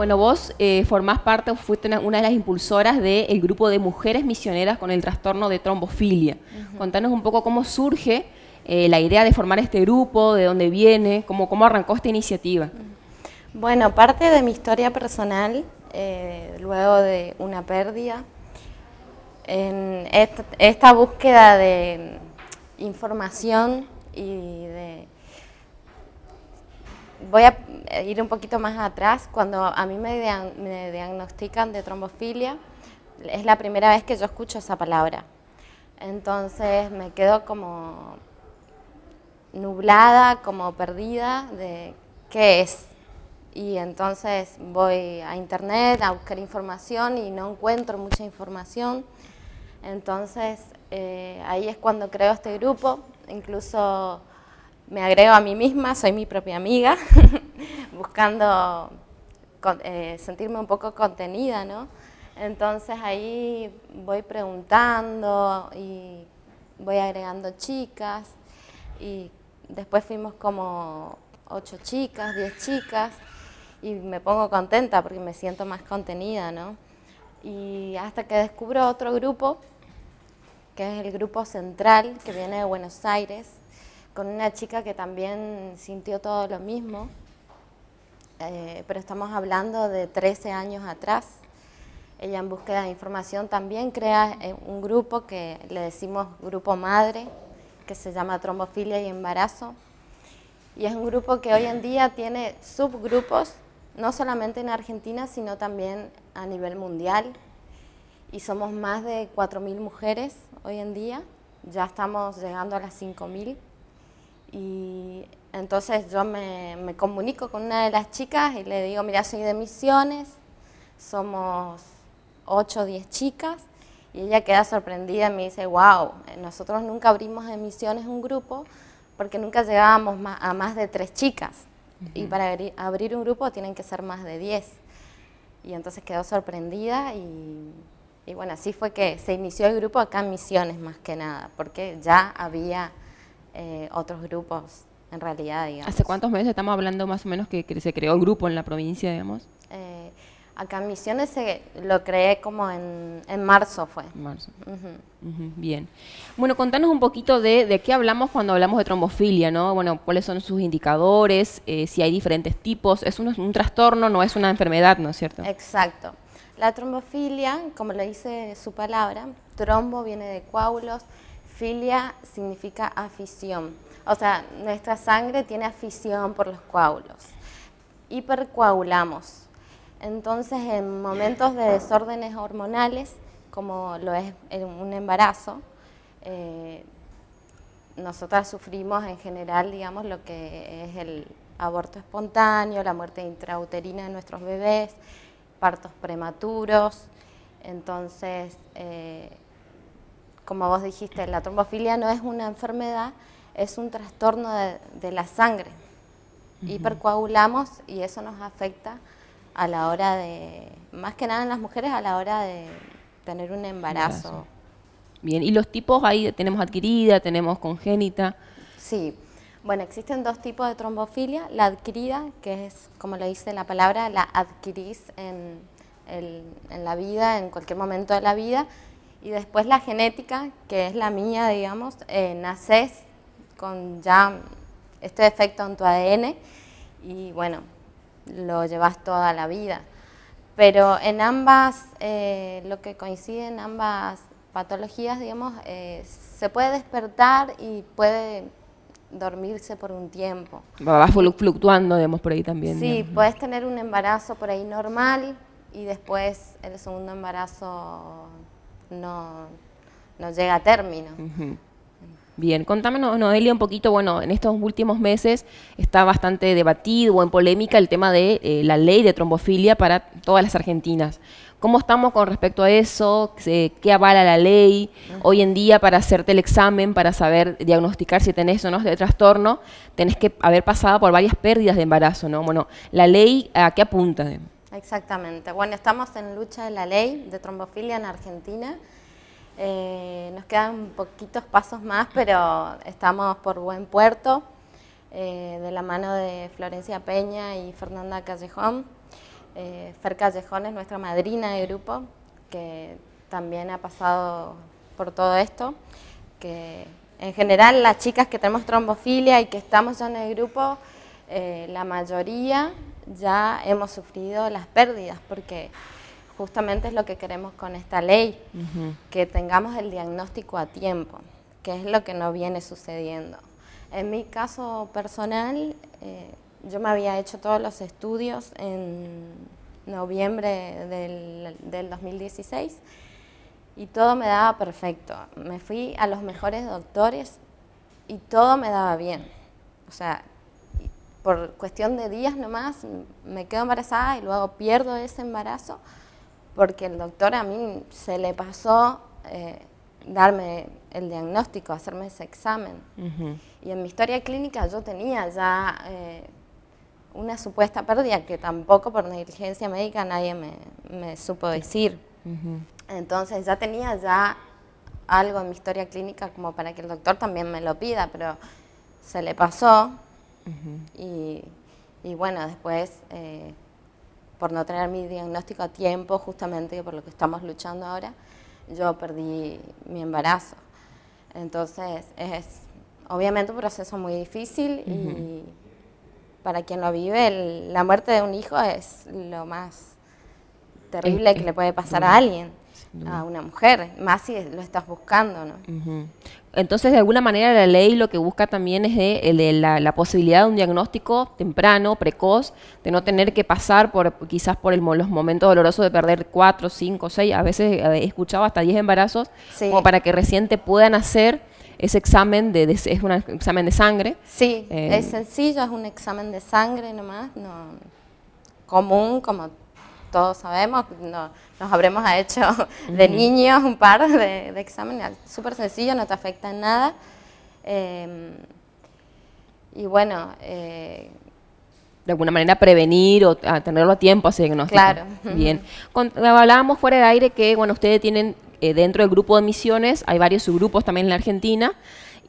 Bueno, vos eh, formás parte, fuiste una, de las impulsoras del grupo de mujeres misioneras con el trastorno de trombofilia. Contanos un poco cómo surge eh, la idea de formar este grupo, de dónde viene, cómo, arrancó esta iniciativa. Bueno, parte de mi historia personal, eh, luego de una pérdida, en esta, esta búsqueda de información y de voy a eh, ir un poquito más atrás, cuando a mí me, me, diagnostican de trombofilia, es la primera vez que yo escucho esa palabra. Entonces me quedo como nublada, como perdida de qué es. Y entonces voy a internet a buscar información y no encuentro mucha información. Entonces eh, ahí es cuando creo este grupo, incluso me agrego a mí misma, soy mi propia amiga, buscando eh, sentirme un poco contenida, ¿no? Entonces ahí voy preguntando y voy agregando chicas y después fuimos como ocho chicas, diez chicas y me pongo contenta porque me siento más contenida, ¿no? Y hasta que descubro otro grupo, que es el grupo central que viene de Buenos Aires, con una chica que también sintió todo lo mismo, eh, pero estamos hablando de 13 años atrás. Ella en búsqueda de información también crea eh, un grupo que le decimos Grupo Madre, que se llama Trombofilia y Embarazo. Y es un grupo que hoy en día tiene subgrupos, no solamente en Argentina, sino también a nivel mundial. Y somos más de 4.000 mujeres hoy en día, ya estamos llegando a las 5.000. Y entonces yo me, comunico con una de las chicas y le digo, mira, soy de Misiones, somos 8 o 10 chicas. Y ella queda sorprendida y me dice, wow, eh, nosotros nunca abrimos de Misiones un grupo porque nunca llegábamos a más de tres chicas. Y para abrir un grupo tienen que ser más de 10. Y entonces quedó sorprendida y, y bueno, así fue que se inició el grupo acá en Misiones más que nada, porque ya había eh, otros grupos, en realidad, ¿Hace cuántos meses estamos hablando más o menos que, se creó el grupo en la provincia, digamos? Eh, acá en Misiones se, lo creé como en, marzo fue. Marzo. Bien. Bueno, contanos un poquito de, de, qué hablamos cuando hablamos de trombofilia, ¿no? Bueno, cuáles son sus indicadores, eh, si hay diferentes tipos. Es un, trastorno, no es una enfermedad, ¿no es cierto? Exacto. La trombofilia, como lo dice su palabra, trombo viene de coágulos, Filia significa afición. O sea, nuestra sangre tiene afición por los coágulos. Hipercoagulamos. Entonces, en momentos de desórdenes hormonales, como lo es un embarazo, eh, nosotras sufrimos en general, digamos, lo que es el aborto espontáneo, la muerte intrauterina de nuestros bebés, partos prematuros. Entonces, eh, como vos dijiste, la trombofilia no es una enfermedad, es un trastorno de, la sangre. Hipercoagulamos y eso nos afecta a la hora de, más que nada en las mujeres, a la hora de tener un embarazo. Bien, y los tipos ahí tenemos adquirida, tenemos congénita. Sí, bueno, existen dos tipos de trombofilia, la adquirida, que es, como lo dice la palabra, la adquirís en la vida, en cualquier momento de la vida, y después la genética, que es la mía, digamos, eh, naces con ya este defecto en tu ADN y bueno, lo llevas toda la vida. Pero en ambas, eh, lo que coincide en ambas patologías, digamos, eh, se puede despertar y puede dormirse por un tiempo. Va fluctuando, digamos, por ahí también. Sí, puedes tener un embarazo por ahí normal y después el segundo embarazo no, llega a término. Bien, contámonos, Noelia, un poquito, bueno, en estos últimos meses está bastante debatido o en polémica el tema de eh, la ley de trombofilia para todas las argentinas. ¿Cómo estamos con respecto a eso? ¿Qué avala la ley hoy en día para hacerte el examen, para saber diagnosticar si tenés o no de trastorno? Tenés que haber pasado por varias pérdidas de embarazo, ¿no? Bueno, ¿la ley a qué apunta? Exactamente. Bueno, estamos en lucha de la ley de trombofilia en Argentina. Eh, nos quedan poquitos pasos más, pero estamos por buen puerto, eh, de la mano de Florencia Peña y Fernanda Callejón. Eh, Fer Callejón es nuestra madrina de grupo, que también ha pasado por todo esto, que en general las chicas que tenemos trombofilia y que estamos ya en el grupo, la mayoría ya hemos sufrido las pérdidas, porque justamente es lo que queremos con esta ley, que tengamos el diagnóstico a tiempo, que es lo que no viene sucediendo. En mi caso personal, eh, yo me había hecho todos los estudios en noviembre del, del 2016 y todo me daba perfecto. Me fui a los mejores doctores y todo me daba bien. O sea, por cuestión de días nomás me quedo embarazada y luego pierdo ese embarazo porque el doctor a mí se le pasó eh, darme el diagnóstico, hacerme ese examen. Y en mi historia clínica yo tenía ya eh, una supuesta pérdida que tampoco por negligencia médica nadie me, supo decir. Entonces ya tenía ya algo en mi historia clínica como para que el doctor también me lo pida, pero se le pasó y, y, bueno, después, eh, por no tener mi diagnóstico a tiempo, justamente por lo que estamos luchando ahora, yo perdí mi embarazo. Entonces, es obviamente un proceso muy difícil y para quien lo vive, la muerte de un hijo es lo más terrible que le puede pasar a alguien, a una mujer, más si lo estás buscando, ¿no? Entonces, de alguna manera, la ley lo que busca también es de, la, posibilidad de un diagnóstico temprano, precoz, de no tener que pasar por quizás por el, los momentos dolorosos de perder cuatro, cinco, seis, a veces eh, he escuchado hasta diez embarazos, como para que reciente puedan hacer ese examen de, es un examen de sangre. Sí, eh, es sencillo, es un examen de sangre nomás, no común como todos sabemos, nos habremos hecho de niños un par de, de exámenes, súper sencillo, no te afecta en nada. Em, y bueno... Eh, de alguna manera prevenir o tenerlo a tiempo que diagnóstico. Bien. hablábamos fuera de aire que, bueno, ustedes tienen eh, dentro del grupo de misiones, hay varios subgrupos también en la Argentina,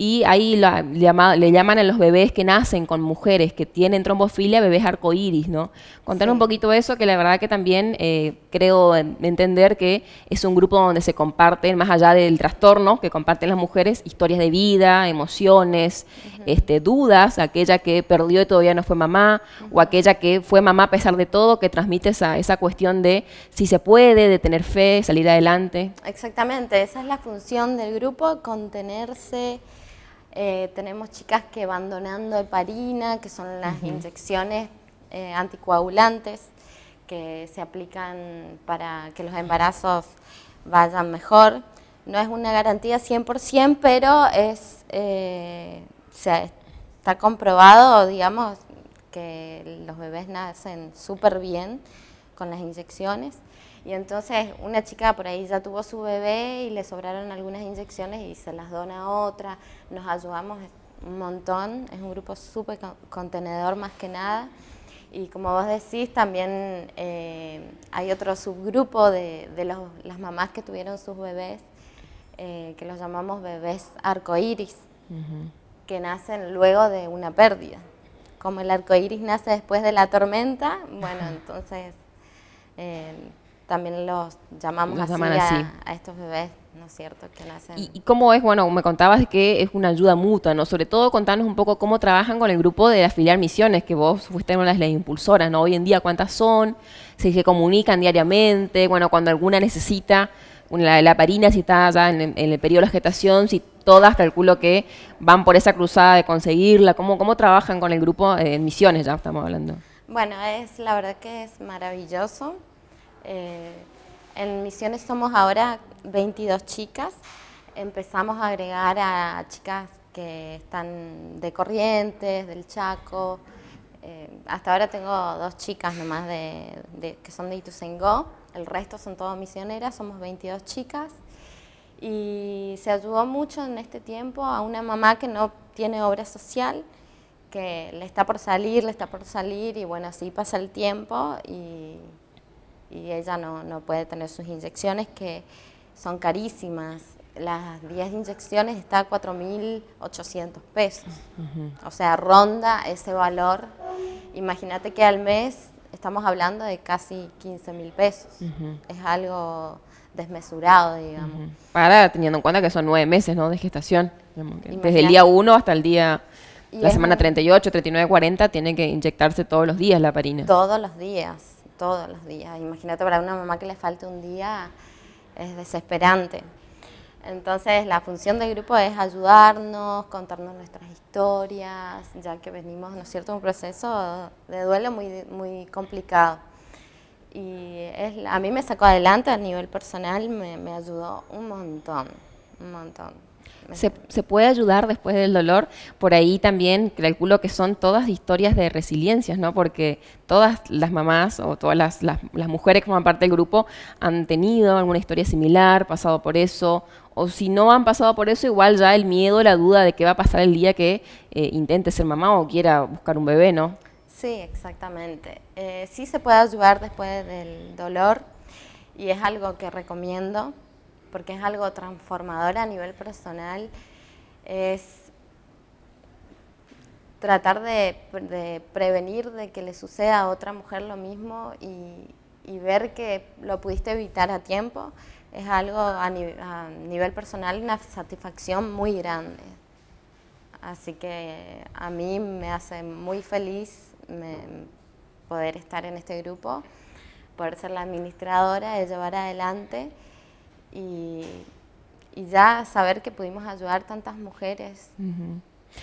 y ahí la le llaman a los bebés que nacen con mujeres que tienen trombofilia bebés arcoíris, ¿no? Contar un poquito eso, que la verdad que también eh, creo entender que es un grupo donde se comparten, más allá del trastorno que comparten las mujeres, historias de vida, emociones, este, dudas, aquella que perdió y todavía no fue mamá, o aquella que fue mamá a pesar de todo, que transmite esa, esa cuestión de si se puede, de tener fe, salir adelante. Exactamente, esa es la función del grupo, contenerse. Eh, tenemos chicas que van donando heparina, que son las inyecciones eh, anticoagulantes que se aplican para que los embarazos vayan mejor. No es una garantía 100%, pero es, eh, está comprobado, digamos, que los bebés nacen súper bien con las inyecciones. Y entonces una chica por ahí ya tuvo su bebé y le sobraron algunas inyecciones y se las dona a otra. Nos ayudamos un montón, es un grupo súper contenedor más que nada. Y como vos decís, también eh, hay otro subgrupo de, las mamás que tuvieron sus bebés, eh, que los llamamos bebés arcoíris, que nacen luego de una pérdida. Como el arcoíris nace después de la tormenta, bueno, entonces eh, también los llamamos así, a, estos bebés, ¿no es cierto?, que nacen. ¿Y, cómo es? Bueno, me contabas que es una ayuda mutua, ¿no? Sobre todo contanos un poco cómo trabajan con el grupo de afiliar misiones, que vos fuiste una de las impulsoras, ¿no? Hoy en día, ¿cuántas son? Si se comunican diariamente, bueno, cuando alguna necesita la, la parina, si está ya en, el periodo de gestación, si todas calculo que van por esa cruzada de conseguirla, ¿cómo, cómo trabajan con el grupo eh, en misiones? Ya estamos hablando. Bueno, es la verdad que es maravilloso eh, en Misiones somos ahora 22 chicas. Empezamos a agregar a chicas que están de Corrientes, del Chaco. Eh, hasta ahora tengo dos chicas nomás de, que son de Ituzaingó. El resto son todos misioneras, somos 22 chicas. Y se ayudó mucho en este tiempo a una mamá que no tiene obra social, que le está por salir, le está por salir y bueno, así pasa el tiempo y y ella no, no puede tener sus inyecciones que son carísimas. Las 10 inyecciones está a 4.800 pesos, o sea, ronda ese valor. Imagínate que al mes estamos hablando de casi 15.000 pesos. Es algo desmesurado, digamos. Para teniendo en cuenta que son nueve meses ¿no? de gestación. Desde el día 1 hasta el día, la semana 38, 39, 40, tiene que inyectarse todos los días la parina. Todos los días todos los días. Imagínate para una mamá que le falte un día, es desesperante. Entonces la función del grupo es ayudarnos, contarnos nuestras historias, ya que venimos, ¿no es cierto?, un proceso de duelo muy, muy complicado. Y es, a mí me sacó adelante a nivel personal, me, me ayudó un montón, un montón. Se, puede ayudar después del dolor. Por ahí también calculo que son todas historias de resiliencias, ¿no? Porque todas las mamás o todas las, mujeres que forman parte del grupo han tenido alguna historia similar, pasado por eso, o si no han pasado por eso, igual ya el miedo, la duda de qué va a pasar el día que eh, intente ser mamá o quiera buscar un bebé, ¿no? Sí, exactamente. Eh, sí se puede ayudar después del dolor y es algo que recomiendo porque es algo transformador a nivel personal, es tratar de, prevenir de que le suceda a otra mujer lo mismo y, ver que lo pudiste evitar a tiempo es algo a, nivel personal una satisfacción muy grande. Así que a mí me hace muy feliz poder estar en este grupo, poder ser la administradora, de llevar adelante y, ya saber que pudimos ayudar tantas mujeres.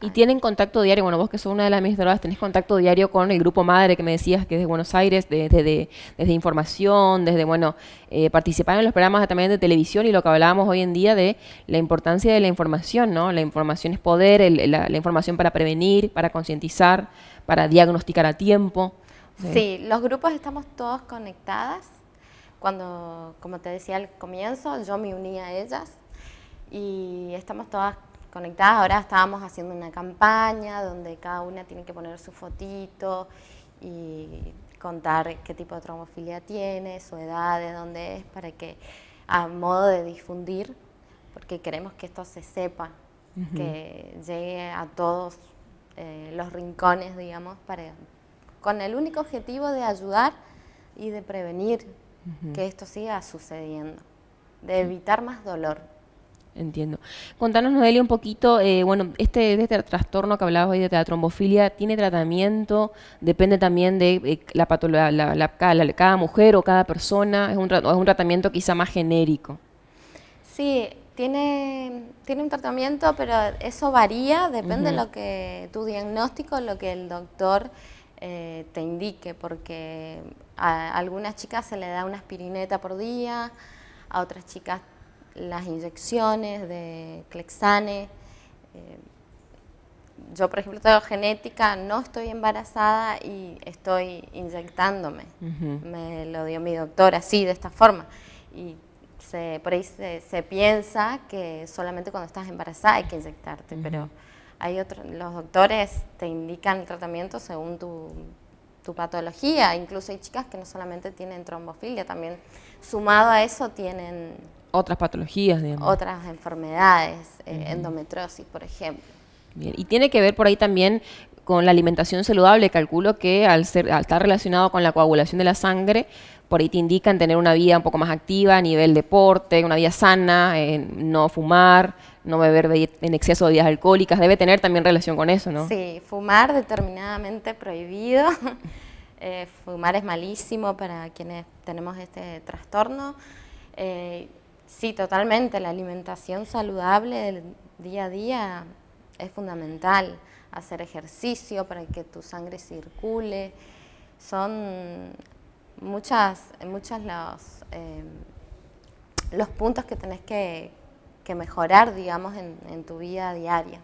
Y tienen contacto diario, bueno, vos que sos una de las administradoras, tenés contacto diario con el grupo madre que me decías que es de Buenos Aires, desde, desde información, desde, bueno, eh, participar en los programas también de televisión y lo que hablábamos hoy en día de la importancia de la información, ¿no? La información es poder, la, información para prevenir, para concientizar, para diagnosticar a tiempo. Sí. los grupos estamos todos conectadas cuando, como te decía al comienzo, yo me uní a ellas y estamos todas conectadas. Ahora estábamos haciendo una campaña donde cada una tiene que poner su fotito y contar qué tipo de tromofilia tiene, su edad, de dónde es, para que a modo de difundir, porque queremos que esto se sepa, que llegue a todos eh, los rincones, digamos, para, con el único objetivo de ayudar y de prevenir que esto siga sucediendo, de evitar más dolor. Entiendo. Contanos, Noelia, un poquito, eh, bueno, este, este trastorno que hablabas hoy de la trombofilia, ¿tiene tratamiento? Depende también de eh, la, cada mujer o cada persona, es un, es un tratamiento quizá más genérico. Sí, tiene, un tratamiento, pero eso varía, depende de lo que tu diagnóstico, lo que el doctor eh, te indique, porque a algunas chicas se le da una aspirineta por día, a otras chicas las inyecciones de clexane. Eh, yo, por ejemplo, tengo genética, no estoy embarazada y estoy inyectándome. Me lo dio mi doctora, así, de esta forma. Y se, por ahí se, piensa que solamente cuando estás embarazada hay que inyectarte, pero hay los doctores te indican el tratamiento según tu, patología. Incluso hay chicas que no solamente tienen trombofilia, también sumado a eso tienen... Otras patologías, digamos. Otras enfermedades, endometrosis, eh, endometriosis, por ejemplo. Bien. Y tiene que ver por ahí también con la alimentación saludable. Calculo que al, ser, estar relacionado con la coagulación de la sangre, por ahí te indican tener una vida un poco más activa a nivel deporte, una vida sana, eh, no fumar, no beber en exceso de días alcohólicas, debe tener también relación con eso, ¿no? Sí, fumar determinadamente prohibido. Eh, fumar es malísimo para quienes tenemos este trastorno. Eh, sí, totalmente, la alimentación saludable del día a día es fundamental. Hacer ejercicio para que tu sangre circule. Son muchas, muchas los, eh, los puntos que tenés que, que mejorar, digamos, en, tu vida diaria.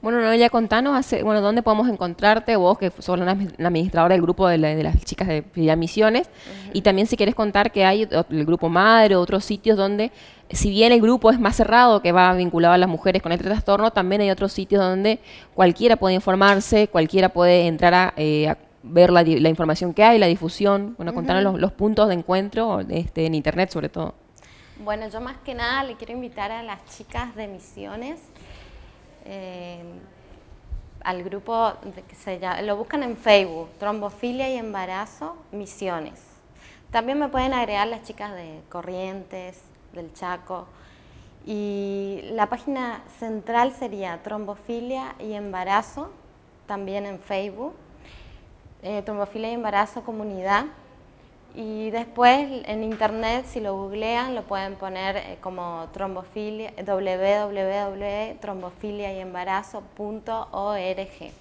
Bueno, Noelia, contanos, hace, bueno, ¿dónde podemos encontrarte vos, que sos la, administradora del grupo de, las chicas de Misiones? Y también si quieres contar que hay el grupo Madre, otros sitios donde, si bien el grupo es más cerrado, que va vinculado a las mujeres con este trastorno, también hay otros sitios donde cualquiera puede informarse, cualquiera puede entrar a... Eh, ver la, información que hay, la difusión, bueno, contanos los, los, puntos de encuentro este, en Internet sobre todo. Bueno, yo más que nada le quiero invitar a las chicas de Misiones, eh, al grupo que se lo buscan en Facebook, Trombofilia y Embarazo, Misiones. También me pueden agregar las chicas de Corrientes, del Chaco. Y la página central sería Trombofilia y Embarazo, también en Facebook. Eh, trombofilia y Embarazo Comunidad y después en internet, si lo googlean, lo pueden poner eh, como trombofilia, www.trombofiliayembarazo.org.